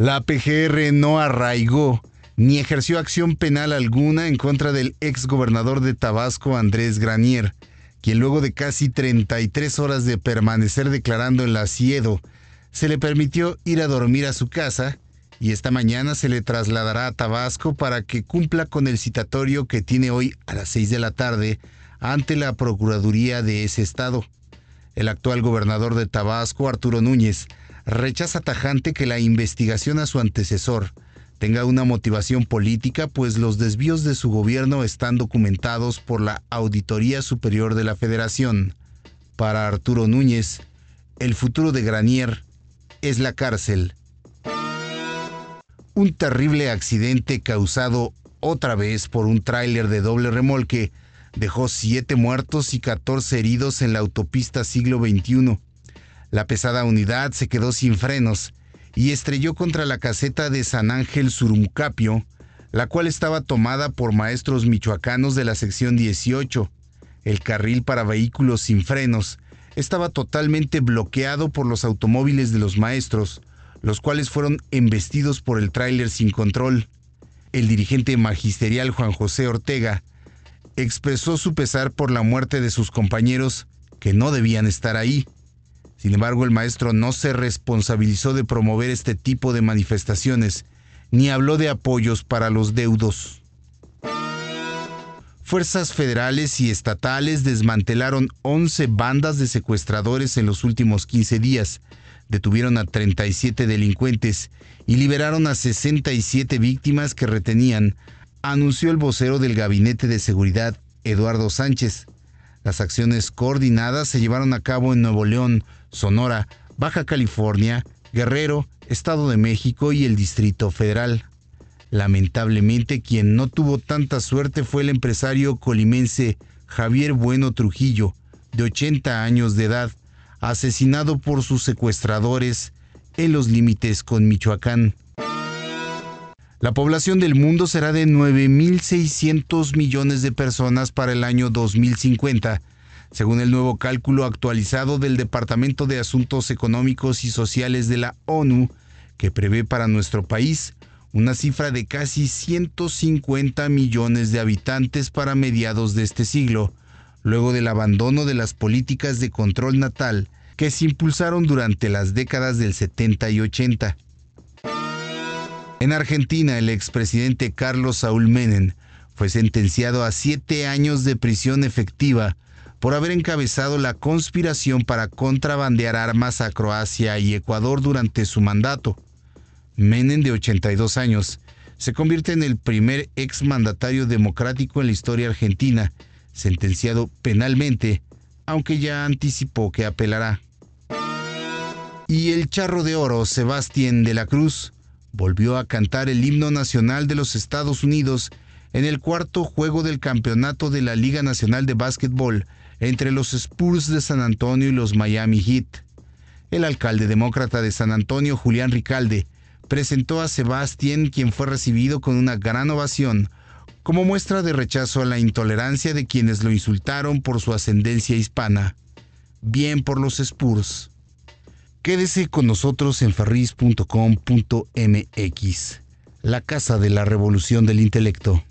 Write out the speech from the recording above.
La PGR no arraigó ni ejerció acción penal alguna en contra del ex gobernador de Tabasco Andrés Granier, quien luego de casi 33 horas de permanecer declarando en la Siedo, se le permitió ir a dormir a su casa y esta mañana se le trasladará a Tabasco para que cumpla con el citatorio que tiene hoy a las 6 de la tarde ante la Procuraduría de ese estado. El actual gobernador de Tabasco, Arturo Núñez, rechaza tajante que la investigación a su antecesor tenga una motivación política, pues los desvíos de su gobierno están documentados por la Auditoría Superior de la Federación. Para Arturo Núñez, el futuro de Granier es la cárcel. Un terrible accidente causado otra vez por un tráiler de doble remolque dejó siete muertos y 14 heridos en la autopista siglo XXI. La pesada unidad se quedó sin frenos y estrelló contra la caseta de San Ángel Surumcapio, la cual estaba tomada por maestros michoacanos de la sección 18. El carril para vehículos sin frenos estaba totalmente bloqueado por los automóviles de los maestros, los cuales fueron embestidos por el tráiler sin control. El dirigente magisterial Juan José Ortega expresó su pesar por la muerte de sus compañeros que no debían estar ahí. Sin embargo, el maestro no se responsabilizó de promover este tipo de manifestaciones, ni habló de apoyos para los deudos. Fuerzas federales y estatales desmantelaron 11 bandas de secuestradores en los últimos 15 días, detuvieron a 37 delincuentes y liberaron a 67 víctimas que retenían, anunció el vocero del Gabinete de Seguridad, Eduardo Sánchez. Las acciones coordinadas se llevaron a cabo en Nuevo León, Sonora, Baja California, Guerrero, Estado de México y el Distrito Federal. Lamentablemente, quien no tuvo tanta suerte fue el empresario colimense Javier Bueno Trujillo, de 80 años de edad, asesinado por sus secuestradores en los límites con Michoacán. La población del mundo será de 9.600 millones de personas para el año 2050 según el nuevo cálculo actualizado del Departamento de Asuntos Económicos y Sociales de la ONU, que prevé para nuestro país una cifra de casi 150 millones de habitantes para mediados de este siglo, luego del abandono de las políticas de control natal que se impulsaron durante las décadas del 70 y 80. En Argentina, el expresidente Carlos Saúl Menem fue sentenciado a siete años de prisión efectiva por haber encabezado la conspiración para contrabandear armas a Croacia y Ecuador durante su mandato. Menem, de 82 años, se convierte en el primer exmandatario democrático en la historia argentina, sentenciado penalmente, aunque ya anticipó que apelará. Y el charro de oro Sebastián de la Cruz volvió a cantar el himno nacional de los Estados Unidos en el cuarto juego del campeonato de la Liga Nacional de Básquetbol entre los Spurs de San Antonio y los Miami Heat. El alcalde demócrata de San Antonio, Julián Ricalde, presentó a Sebastián, quien fue recibido con una gran ovación, como muestra de rechazo a la intolerancia de quienes lo insultaron por su ascendencia hispana. Bien por los Spurs. Quédese con nosotros en ferris.com.mx, la casa de la revolución del intelecto.